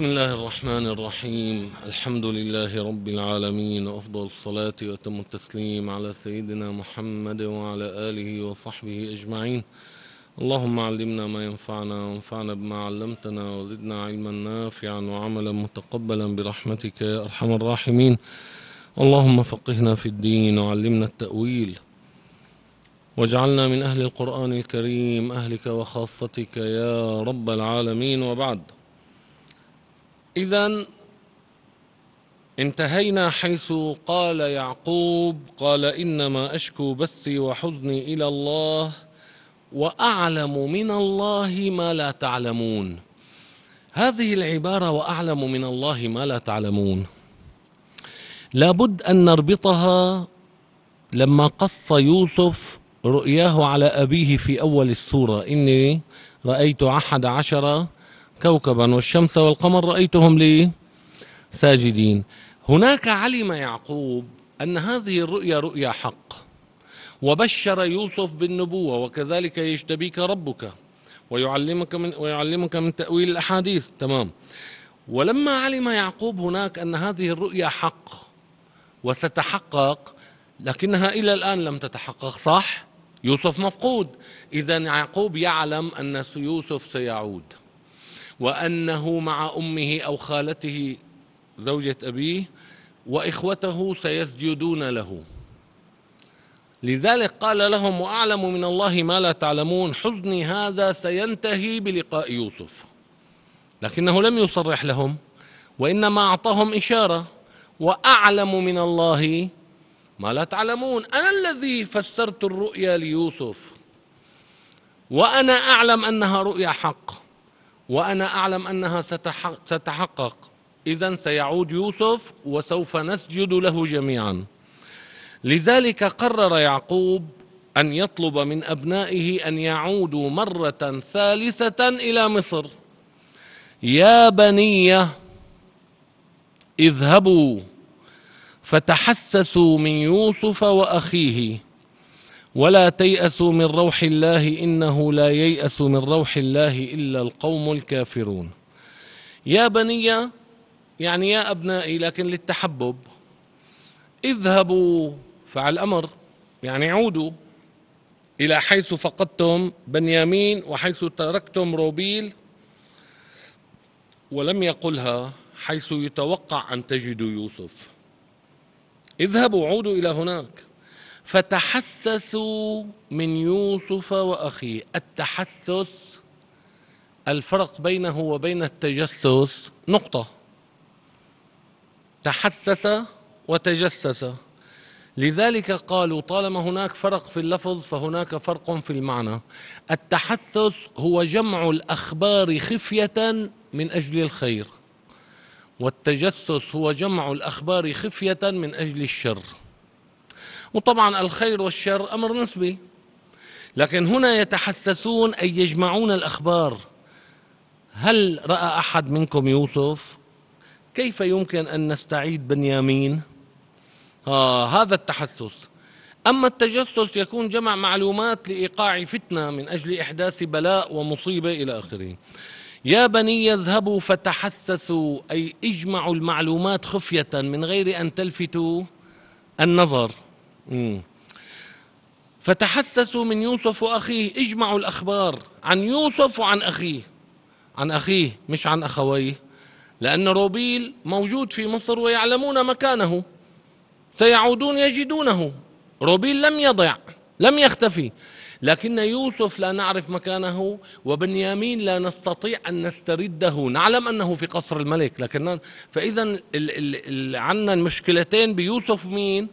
بسم الله الرحمن الرحيم الحمد لله رب العالمين وأفضل الصلاة وأتم التسليم على سيدنا محمد وعلى آله وصحبه أجمعين اللهم علمنا ما ينفعنا وانفعنا بما علمتنا وزدنا علما نافعا وعملا متقبلا برحمتك يا أرحم الراحمين اللهم فقهنا في الدين وعلمنا التأويل واجعلنا من أهل القرآن الكريم أهلك وخاصتك يا رب العالمين وبعد إذا انتهينا حيث قال يعقوب قال إنما أشكو بثي وحزني إلى الله وأعلم من الله ما لا تعلمون هذه العبارة وأعلم من الله ما لا تعلمون لابد أن نربطها لما قص يوسف رؤياه على أبيه في أول السورة إني رأيت أحد عشر كوكبا والشمس والقمر رأيتهم لي ساجدين هناك علم يعقوب أن هذه الرؤيا رؤيا حق وبشر يوسف بالنبوة وكذلك يجتبيك ربك ويعلمك من ويعلمك من تأويل الأحاديث تمام ولما علم يعقوب هناك أن هذه الرؤيا حق وستحقق لكنها إلى الآن لم تتحقق صح؟ يوسف مفقود إذا يعقوب يعلم أن يوسف سيعود وأنه مع أمه أو خالته زوجة أبيه وإخوته سيسجدون له لذلك قال لهم وأعلم من الله ما لا تعلمون حزني هذا سينتهي بلقاء يوسف لكنه لم يصرح لهم وإنما أعطاهم إشارة وأعلم من الله ما لا تعلمون أنا الذي فسرت الرؤيا ليوسف وأنا أعلم أنها رؤيا حق وأنا أعلم أنها ستتحقق إذا سيعود يوسف وسوف نسجد له جميعا لذلك قرر يعقوب أن يطلب من أبنائه أن يعودوا مرة ثالثة إلى مصر يا بني اذهبوا فتحسسوا من يوسف وأخيه ولا تيأسوا من روح الله إنه لا ييأس من روح الله إلا القوم الكافرون يا بني يعني يا أبنائي لكن للتحبب اذهبوا فعل الامر يعني عودوا إلى حيث فقدتم بنيامين وحيث تركتم روبيل ولم يقلها حيث يتوقع أن تجدوا يوسف اذهبوا عودوا إلى هناك فتحسسوا من يوسف واخيه التحسس الفرق بينه وبين التجسس نقطه تحسس وتجسس لذلك قالوا طالما هناك فرق في اللفظ فهناك فرق في المعنى التحسس هو جمع الاخبار خفيه من اجل الخير والتجسس هو جمع الاخبار خفيه من اجل الشر وطبعا الخير والشر أمر نسبي لكن هنا يتحسسون أي يجمعون الأخبار هل رأى أحد منكم يوسف كيف يمكن أن نستعيد بنيامين آه هذا التحسس أما التجسس يكون جمع معلومات لإيقاع فتنة من أجل إحداث بلاء ومصيبة إلى آخره يا بني اذهبوا فتحسسوا أي اجمعوا المعلومات خفية من غير أن تلفتوا النظر فتحسسوا من يوسف وأخيه اجمعوا الأخبار عن يوسف وعن أخيه عن أخيه مش عن أخويه لأن روبيل موجود في مصر ويعلمون مكانه سيعودون يجدونه روبيل لم يضع لم يختفي لكن يوسف لا نعرف مكانه وبنيامين لا نستطيع أن نسترده نعلم أنه في قصر الملك لكن فإذا عندنا المشكلتين بيوسف مين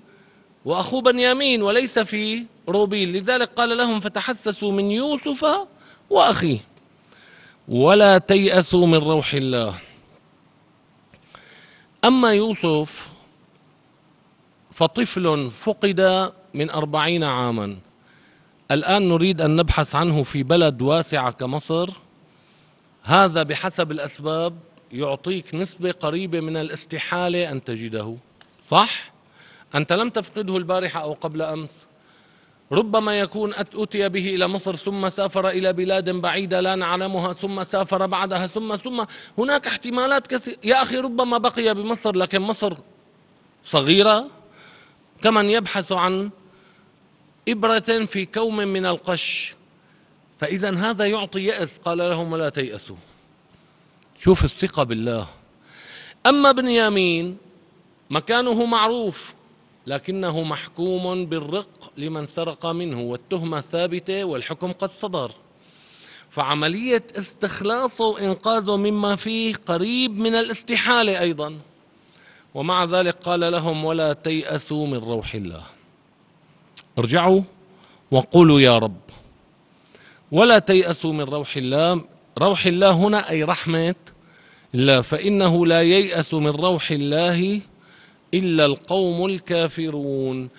وأخوه بنيامين وليس في روبيل لذلك قال لهم فتحسسوا من يوسف وأخيه ولا تيأسوا من روح الله أما يوسف فطفل فقد من أربعين عاما الآن نريد أن نبحث عنه في بلد واسعة كمصر هذا بحسب الأسباب يعطيك نسبة قريبة من الاستحالة أن تجده صح؟ أنت لم تفقده البارحة أو قبل أمس ربما يكون أتي به إلى مصر ثم سافر إلى بلاد بعيدة لا نعلمها ثم سافر بعدها ثم ثم هناك احتمالات كثيرة يا أخي ربما بقي بمصر لكن مصر صغيرة كمن يبحث عن إبرة في كوم من القش فإذا هذا يعطي يأس قال لهم لا تيأسوا شوف الثقة بالله أما بنيامين مكانه معروف لكنه محكوم بالرق لمن سرق منه والتهمة ثابتة والحكم قد صدر فعملية استخلاصه وإنقاذه مما فيه قريب من الاستحالة أيضا ومع ذلك قال لهم ولا تيأسوا من روح الله ارجعوا وقولوا يا رب ولا تيأسوا من روح الله روح الله هنا أي رحمة الله فإنه لا ييأس من روح الله إلا القوم الكافرون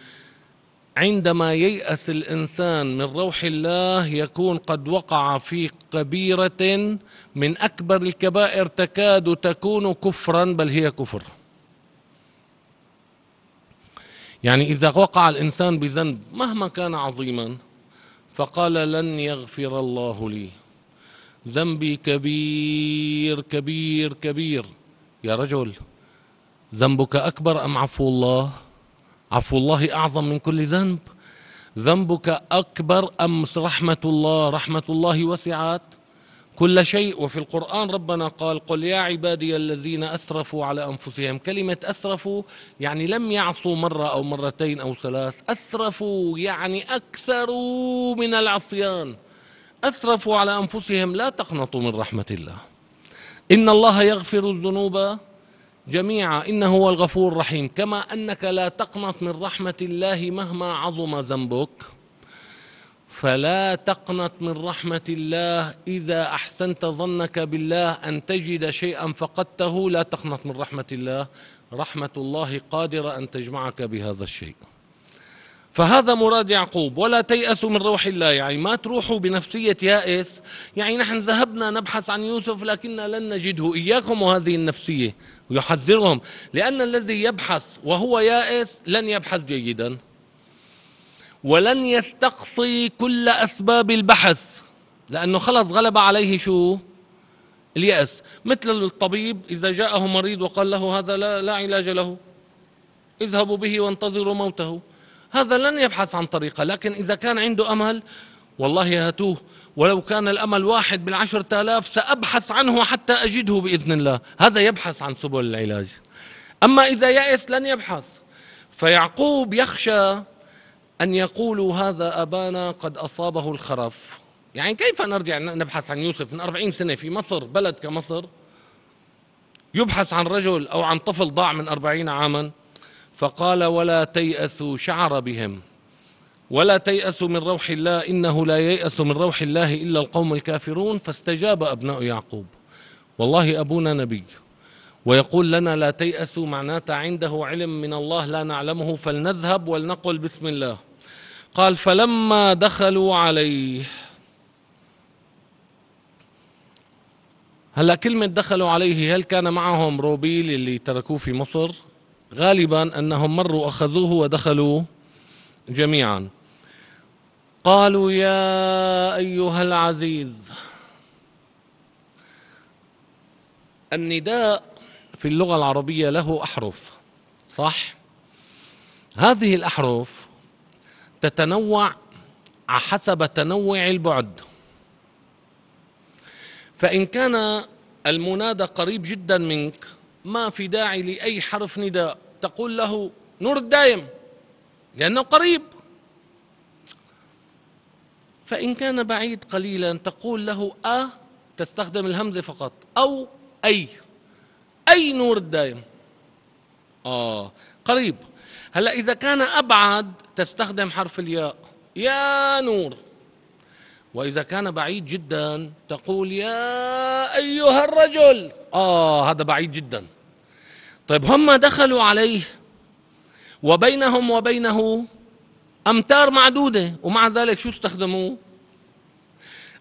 عندما ييأس الإنسان من روح الله يكون قد وقع في كبيرة من أكبر الكبائر تكاد تكون كفرا بل هي كفر يعني إذا وقع الإنسان بذنب مهما كان عظيما فقال لن يغفر الله لي ذنبي كبير كبير كبير يا رجل ذنبك أكبر أم عفو الله عفو الله أعظم من كل ذنب ذنبك أكبر أم رحمة الله رحمة الله وسعت كل شيء وفي القرآن ربنا قال قل يا عبادي الذين أسرفوا على أنفسهم كلمة أسرفوا يعني لم يعصوا مرة أو مرتين أو ثلاث أسرفوا يعني أكثروا من العصيان أسرفوا على أنفسهم لا تقنطوا من رحمة الله إن الله يغفر الذنوب جميعا إنه هو الغفور الرحيم كما أنك لا تقنط من رحمة الله مهما عظم ذنبك فلا تقنط من رحمة الله إذا أحسنت ظنك بالله أن تجد شيئا فقدته لا تقنط من رحمة الله رحمة الله قادرة أن تجمعك بهذا الشيء فهذا مراد يعقوب ولا تيأسوا من روح الله يعني ما تروحوا بنفسية يائس يعني نحن ذهبنا نبحث عن يوسف لكننا لن نجده إياكم وهذه النفسية ويحذرهم لأن الذي يبحث وهو يائس لن يبحث جيدا ولن يستقصي كل أسباب البحث لأنه خلص غلب عليه شو اليأس مثل الطبيب إذا جاءه مريض وقال له هذا لا, لا علاج له اذهبوا به وانتظروا موته هذا لن يبحث عن طريقة لكن إذا كان عنده أمل والله هاتوه ولو كان الأمل واحد بالعشرة آلاف سأبحث عنه حتى أجده بإذن الله هذا يبحث عن سبل العلاج أما إذا يأس لن يبحث فيعقوب يخشى أن يقولوا هذا أبانا قد أصابه الخرف يعني كيف نرجع نبحث عن يوسف من أربعين سنة في مصر بلد كمصر يبحث عن رجل أو عن طفل ضاع من أربعين عاماً فقال ولا تيأسوا شعر بهم ولا تيأسوا من روح الله إنه لا ييأس من روح الله إلا القوم الكافرون فاستجاب أبناء يعقوب والله أبونا نبي ويقول لنا لا تيأسوا معناتها عنده علم من الله لا نعلمه فلنذهب ولنقل بسم الله قال فلما دخلوا عليه هلا كلمة دخلوا عليه هل كان معهم روبيل اللي تركوه في مصر غالبا أنهم مروا أخذوه ودخلوا جميعا قالوا يا أيها العزيز النداء في اللغة العربية له أحرف صح؟ هذه الأحرف تتنوع حسب تنوع البعد فإن كان المنادى قريب جدا منك ما في داعي لأي حرف نداء تقول له نور الدائم لأنه قريب فإن كان بعيد قليلا تقول له أ آه، تستخدم الهمزة فقط أو أي أي نور الدائم آه قريب هلا إذا كان أبعد تستخدم حرف الياء يا نور وإذا كان بعيد جدا تقول يا أيها الرجل آه هذا بعيد جداً طيب هم دخلوا عليه وبينهم وبينه أمتار معدودة ومع ذلك شو استخدموه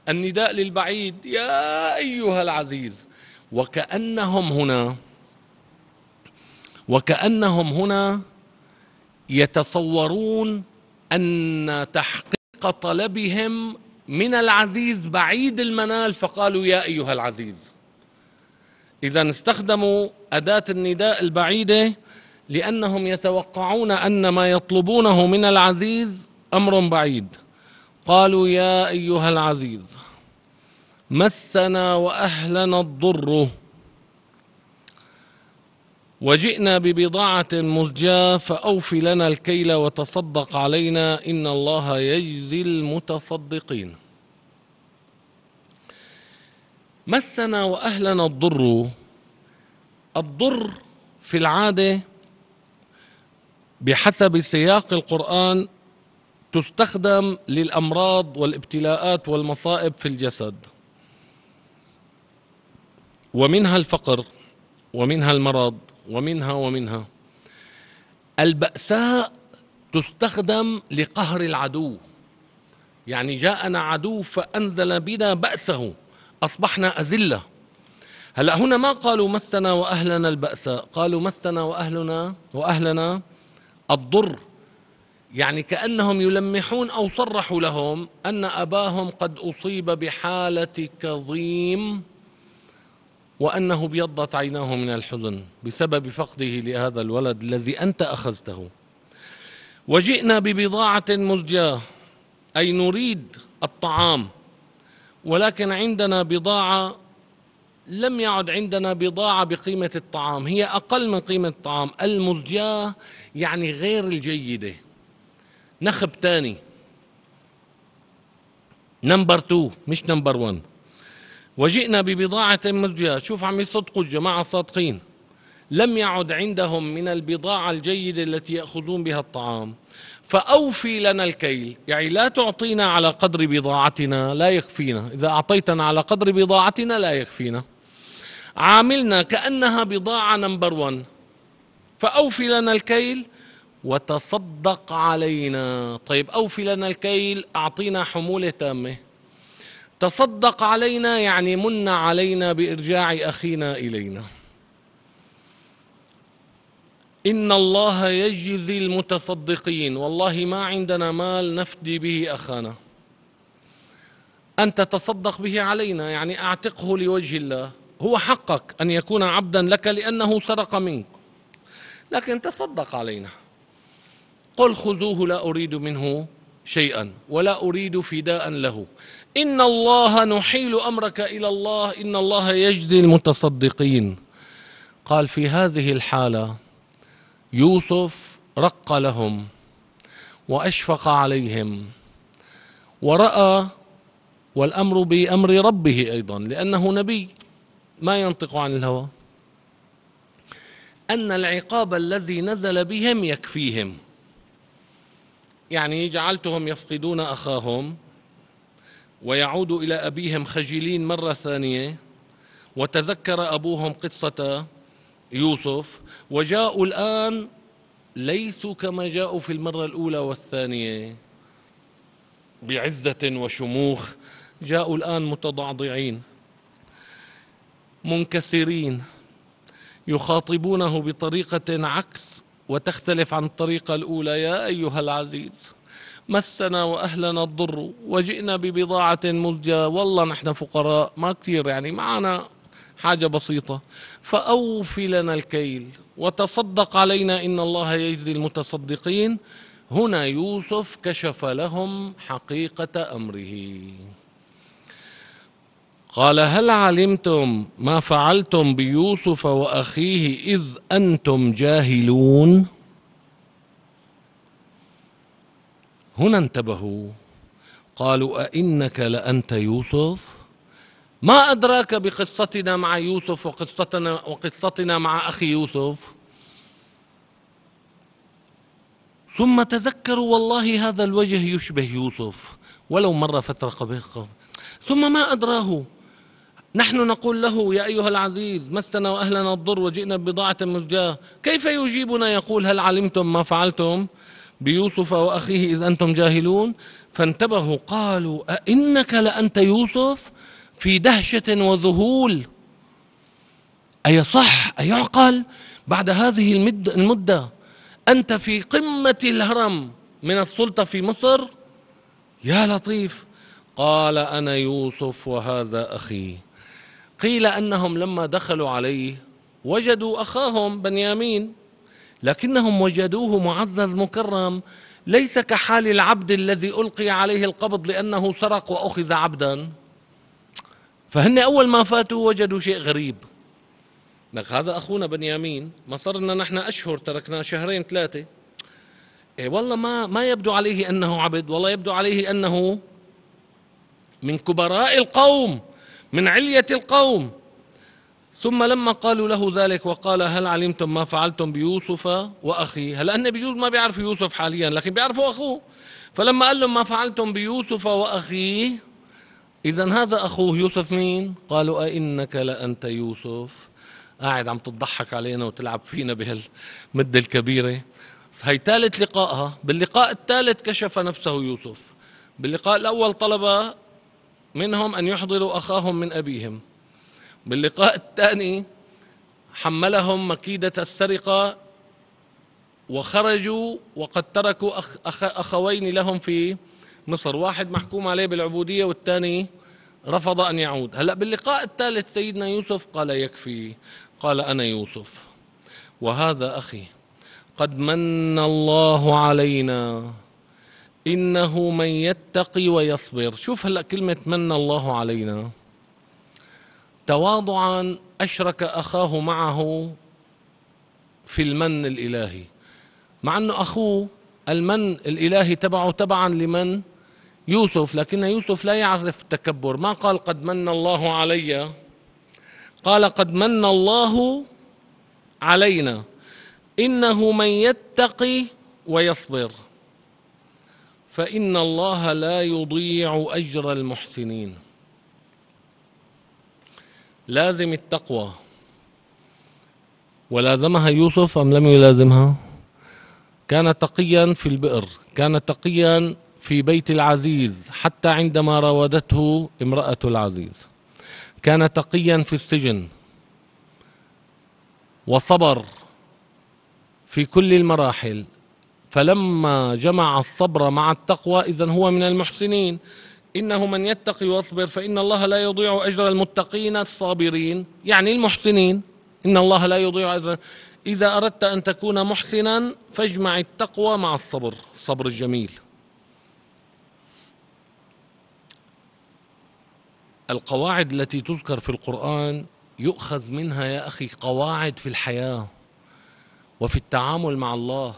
النداء للبعيد يا أيها العزيز وكأنهم هنا وكأنهم هنا يتصورون أن تحقيق طلبهم من العزيز بعيد المنال فقالوا يا أيها العزيز إذا استخدموا أداة النداء البعيدة لأنهم يتوقعون أن ما يطلبونه من العزيز أمر بعيد قالوا يا أيها العزيز مسنا وأهلنا الضر وجئنا ببضاعة مزجاة فأوف لنا الكيل وتصدق علينا إن الله يجزي المتصدقين مسنا واهلنا الضر الضر في العاده بحسب سياق القران تستخدم للامراض والابتلاءات والمصائب في الجسد ومنها الفقر ومنها المرض ومنها ومنها البأساء تستخدم لقهر العدو يعني جاءنا عدو فأنزل بنا بأسه أصبحنا أذلة هلا هنا ما قالوا مسنا وأهلنا البأساء قالوا مسنا وأهلنا وأهلنا الضر يعني كأنهم يلمحون أو صرحوا لهم أن أباهم قد أصيب بحالة كظيم وأنه ابيضت عيناه من الحزن بسبب فقده لهذا الولد الذي أنت أخذته وجئنا ببضاعة مزجاة أي نريد الطعام ولكن عندنا بضاعة لم يعد عندنا بضاعة بقيمة الطعام هي أقل من قيمة الطعام المزجاة يعني غير الجيدة نخب تاني نمبر تو مش نمبر ون وجئنا ببضاعة مزجاة شوف عم يصدقوا الجماعة الصادقين لم يعد عندهم من البضاعة الجيدة التي يأخذون بها الطعام فأوفي لنا الكيل يعني لا تعطينا على قدر بضاعتنا لا يكفينا إذا أعطيتنا على قدر بضاعتنا لا يكفينا عاملنا كأنها بضاعة نمبر ون فأوفي لنا الكيل وتصدق علينا طيب أوفي لنا الكيل أعطينا حمولة تامة تصدق علينا يعني من علينا بإرجاع أخينا إلينا إن الله يجزي المتصدقين والله ما عندنا مال نفدي به أخانا أن تتصدق به علينا يعني أعتقه لوجه الله هو حقك أن يكون عبدا لك لأنه سرق منك لكن تصدق علينا قل خذوه لا أريد منه شيئا ولا أريد فداء له إن الله نحيل أمرك إلى الله إن الله يجزي المتصدقين قال في هذه الحالة يوسف رق لهم واشفق عليهم وراى والامر بامر ربه ايضا لانه نبي ما ينطق عن الهوى ان العقاب الذي نزل بهم يكفيهم يعني جعلتهم يفقدون اخاهم ويعود الى ابيهم خجلين مره ثانيه وتذكر ابوهم قصه يوسف وجاءوا الآن ليسوا كما جاءوا في المرة الأولى والثانية بعزة وشموخ جاءوا الآن متضعضعين منكسرين يخاطبونه بطريقة عكس وتختلف عن الطريقة الأولى يا أيها العزيز مسنا وأهلنا الضر وجئنا ببضاعة مزجاة والله نحن فقراء ما كثير يعني معنا حاجة بسيطة فأوفي لنا الكيل وتصدق علينا إن الله يجزي المتصدقين هنا يوسف كشف لهم حقيقة أمره قال هل علمتم ما فعلتم بيوسف واخيه اذ انتم جاهلون هنا انتبهوا قالوا ائنك لانت يوسف ما أدراك بقصتنا مع يوسف وقصتنا, وقصتنا مع أخي يوسف ثم تذكروا والله هذا الوجه يشبه يوسف ولو مرة فترة قبل ثم ما أدراه نحن نقول له يا أيها العزيز مسنا وأهلنا الضر وجئنا ببضاعة مزجاة كيف يجيبنا يقول هل علمتم ما فعلتم بيوسف وأخيه إذ أنتم جاهلون فانتبهوا قالوا أئنك لأنت يوسف في دهشة وذهول أيصح أيعقل بعد هذه المدة أنت في قمة الهرم من السلطة في مصر يا لطيف قال أنا يوسف وهذا أخي قيل أنهم لما دخلوا عليه وجدوا أخاهم بنيامين لكنهم وجدوه معزز مكرم ليس كحال العبد الذي ألقي عليه القبض لأنه سرق وأخذ عبدا فهن أول ما فاتوا وجدوا شيء غريب لك هذا أخونا بنيامين ما صرنا نحن أشهر تركناه شهرين ثلاثة إيه والله ما ما يبدو عليه أنه عبد والله يبدو عليه أنه من كبراء القوم من علية القوم ثم لما قالوا له ذلك وقال هل علمتم ما فعلتم بيوسف واخيه هلا هن بجوز ما بيعرفوا يوسف حاليا لكن بيعرفوا اخوه فلما قال لهم ما فعلتم بيوسف واخيه إذا هذا أخوه يوسف مين؟ قالوا أئنك لأنت يوسف قاعد عم تضحك علينا وتلعب فينا بهالمدة الكبيرة هي ثالث لقائها باللقاء الثالث كشف نفسه يوسف باللقاء الأول طلب منهم أن يحضروا أخاهم من أبيهم باللقاء الثاني حملهم مكيدة السرقة وخرجوا وقد تركوا أخ أخوين لهم في مصر واحد محكوم عليه بالعبودية والثاني رفض أن يعود هلأ باللقاء الثالث سيدنا يوسف قال يكفي قال أنا يوسف وهذا أخي قد من الله علينا إنه من يتقي ويصبر شوف هلأ كلمة من الله علينا تواضعا أشرك أخاه معه في المن الإلهي مع أنه أخوه المن الإلهي تبعه تبعا لمن يوسف لكن يوسف لا يعرف التكبر ما قال قد من الله علي قال قد من الله علينا انه من يتقي ويصبر فان الله لا يضيع اجر المحسنين لازم التقوى ولازمها يوسف ام لم يلازمها كان تقيا في البئر كان تقيا في بيت العزيز حتى عندما راودته امرأة العزيز كان تقيا في السجن وصبر في كل المراحل فلما جمع الصبر مع التقوى اذا هو من المحسنين انه من يتقي واصبر فان الله لا يضيع اجر المتقين الصابرين يعني المحسنين ان الله لا يضيع اجر اذا اردت ان تكون محسنا فاجمع التقوى مع الصبر الصبر الجميل القواعد التي تذكر في القرآن يؤخذ منها يا أخي قواعد في الحياة وفي التعامل مع الله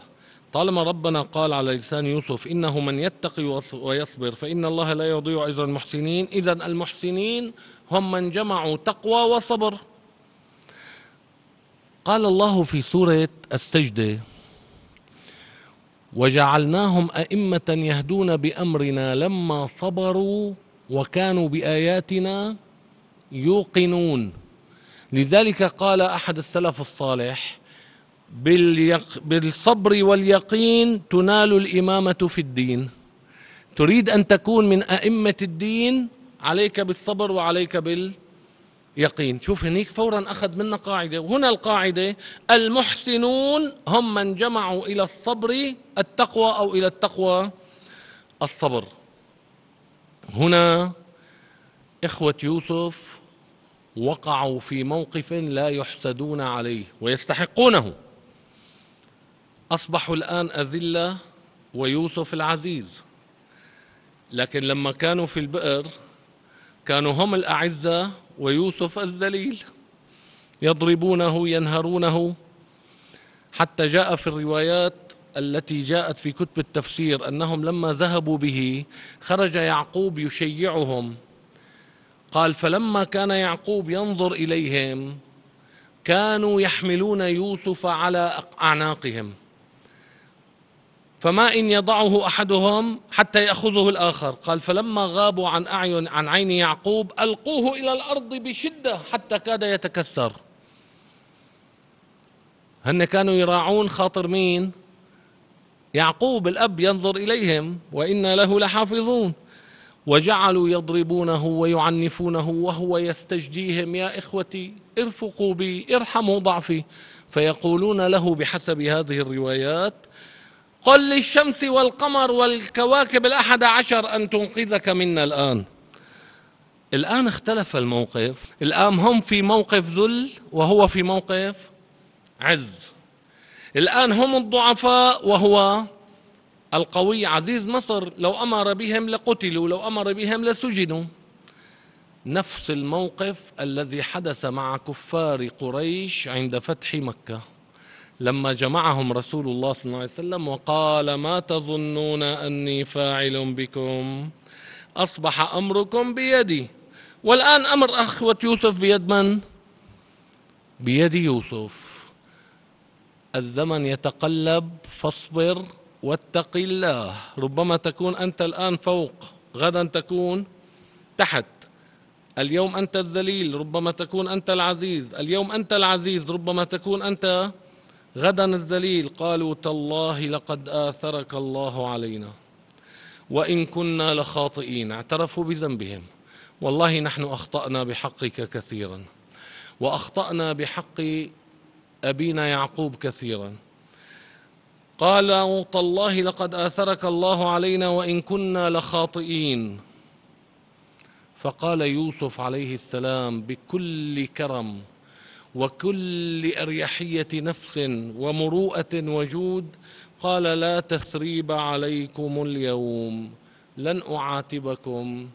طالما ربنا قال على لسان يوسف إنه من يتقي ويصبر فإن الله لا يضيع أجر المحسنين إذا المحسنين هم من جمعوا تقوى وصبر قال الله في سورة السجدة وجعلناهم أئمة يهدون بأمرنا لما صبروا وكانوا باياتنا يوقنون لذلك قال احد السلف الصالح بالصبر واليقين تنال الامامه في الدين تريد ان تكون من ائمه الدين عليك بالصبر وعليك باليقين شوف هنيك فورا اخذ منا قاعده وهنا القاعده المحسنون هم من جمعوا الى الصبر التقوى او الى التقوى الصبر هنا إخوة يوسف وقعوا في موقف لا يحسدون عليه ويستحقونه أصبحوا الآن أذلة ويوسف العزيز لكن لما كانوا في البئر كانوا هم الأعزة ويوسف الذليل يضربونه ينهرونه حتى جاء في الروايات التي جاءت في كتب التفسير انهم لما ذهبوا به خرج يعقوب يشيعهم قال فلما كان يعقوب ينظر اليهم كانوا يحملون يوسف على اعناقهم فما ان يضعه احدهم حتى ياخذه الاخر قال فلما غابوا عن اعين عن عين يعقوب القوه الى الارض بشده حتى كاد يتكسر هن كانوا يراعون خاطر مين يعقوب الأب ينظر إليهم وإنا له لحافظون وجعلوا يضربونه ويعنفونه وهو يستجديهم يا إخوتي ارفقوا بي ارحموا ضعفي فيقولون له بحسب هذه الروايات قل للشمس والقمر والكواكب الأحد عشر أن تنقذك منا الآن الآن اختلف الموقف الآن هم في موقف ذل وهو في موقف عز الآن هم الضعفاء وهو القوي عزيز مصر لو أمر بهم لقتلوا لو أمر بهم لسجنوا نفس الموقف الذي حدث مع كفار قريش عند فتح مكة لما جمعهم رسول الله صلى الله عليه وسلم وقال ما تظنون أني فاعل بكم أصبح أمركم بيدي والآن أمر أخوة يوسف بيد من؟ بيد يوسف الزمن يتقلب فاصبر واتق الله ربما تكون أنت الآن فوق غدا تكون تحت اليوم أنت الذليل ربما تكون أنت العزيز اليوم أنت العزيز ربما تكون أنت غدا الذليل قالوا تالله لقد آثرك الله علينا وإن كنا لخاطئين اعترفوا بذنبهم والله نحن أخطأنا بحقك كثيرا وأخطأنا بحق أبينا يعقوب كثيرا قالوا تالله لقد آثرك الله علينا وإن كنا لخاطئين فقال يوسف عليه السلام بكل كرم وكل أريحية نفس ومروءة وجود قال لا تثريب عليكم اليوم لن أعاتبكم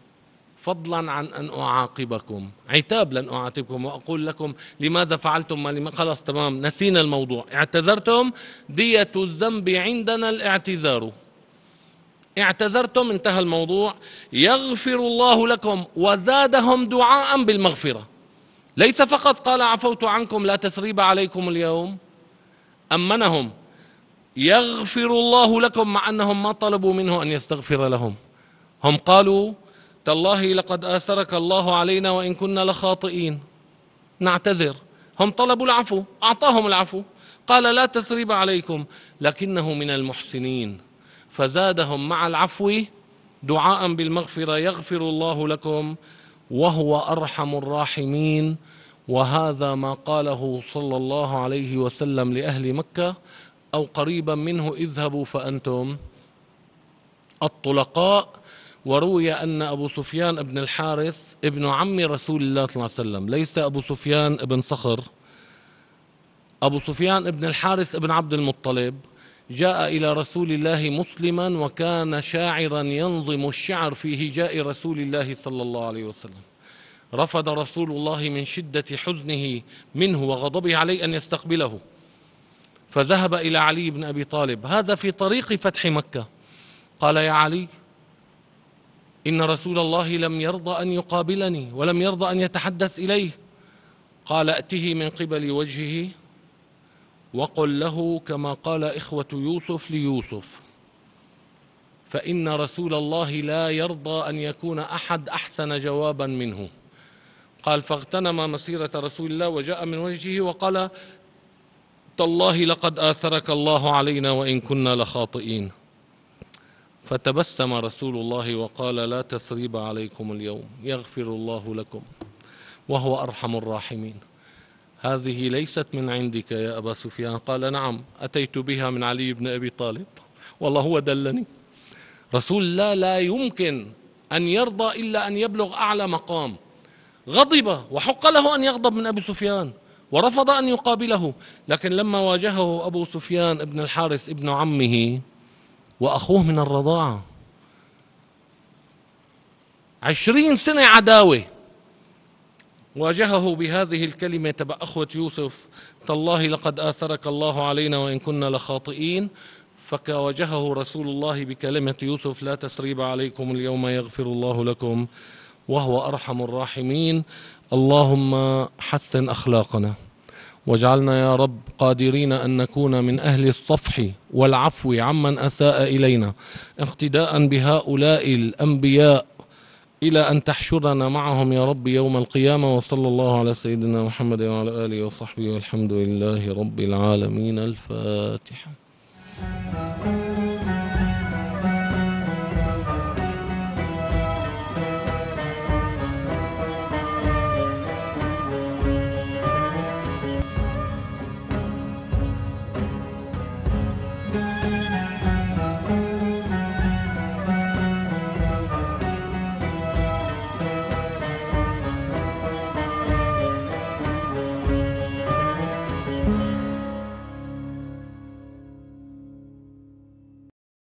فضلا عن أن أعاقبكم عتاب لن أعاقبكم وأقول لكم لماذا فعلتم ما لما خلاص تمام نسينا الموضوع اعتذرتم دية الذنب عندنا الاعتذار اعتذرتم انتهى الموضوع يغفر الله لكم وزادهم دعاء بالمغفرة ليس فقط قال عفوت عنكم لا تسريب عليكم اليوم أمنهم يغفر الله لكم مع أنهم ما طلبوا منه أن يستغفر لهم هم قالوا تالله لقد آثرك الله علينا وإن كنا لخاطئين نعتذر هم طلبوا العفو أعطاهم العفو قال لا تثريب عليكم لكنه من المحسنين فزادهم مع العفو دعاء بالمغفرة يغفر الله لكم وهو أرحم الراحمين وهذا ما قاله صلى الله عليه وسلم لأهل مكة أو قريبا منه اذهبوا فأنتم الطلقاء وروي أن أبو سفيان بن الحارث ابن عم رسول الله صلى الله عليه وسلم ليس أبو سفيان بن صخر أبو سفيان بن الحارث بن عبد المطلب جاء إلى رسول الله مسلما وكان شاعرا ينظم الشعر في هجاء رسول الله صلى الله عليه وسلم رفض رسول الله من شدة حزنه منه وغضبه عليه أن يستقبله فذهب إلى علي بن أبي طالب هذا في طريق فتح مكة قال يا علي إن رسول الله لم يرضى أن يقابلني ولم يرضى أن يتحدث إليه قال أته من قبل وجهه وقل له كما قال إخوة يوسف ليوسف فإن رسول الله لا يرضى أن يكون أحد أحسن جوابا منه قال فاغتنم مسيرة رسول الله وجاء من وجهه وقال تالله لقد آثرك الله علينا وإن كنا لخاطئين فتبسم رسول الله وقال لا تثريب عليكم اليوم يغفر الله لكم وهو أرحم الراحمين هذه ليست من عندك يا أبا سفيان قال نعم أتيت بها من علي بن أبي طالب والله هو دلني رسول الله لا يمكن أن يرضى إلا أن يبلغ أعلى مقام غضب وحق له أن يغضب من أبي سفيان ورفض أن يقابله لكن لما واجهه أبو سفيان ابن الحارث ابن عمه وأخوه من الرضاعة عشرين سنة عداوة واجهه بهذه الكلمة تبع أخوة يوسف تالله لقد آثرك الله علينا وإن كنا لخاطئين فواجهه رسول الله بكلمة يوسف لا تسريب عليكم اليوم يغفر الله لكم وهو أرحم الراحمين اللهم حسن أخلاقنا واجعلنا يا رب قادرين ان نكون من اهل الصفح والعفو عمن اساء الينا اقتداء بهؤلاء الانبياء الى ان تحشرنا معهم يا رب يوم القيامه وصلى الله على سيدنا محمد وعلى اله وصحبه والحمد لله رب العالمين الفاتحه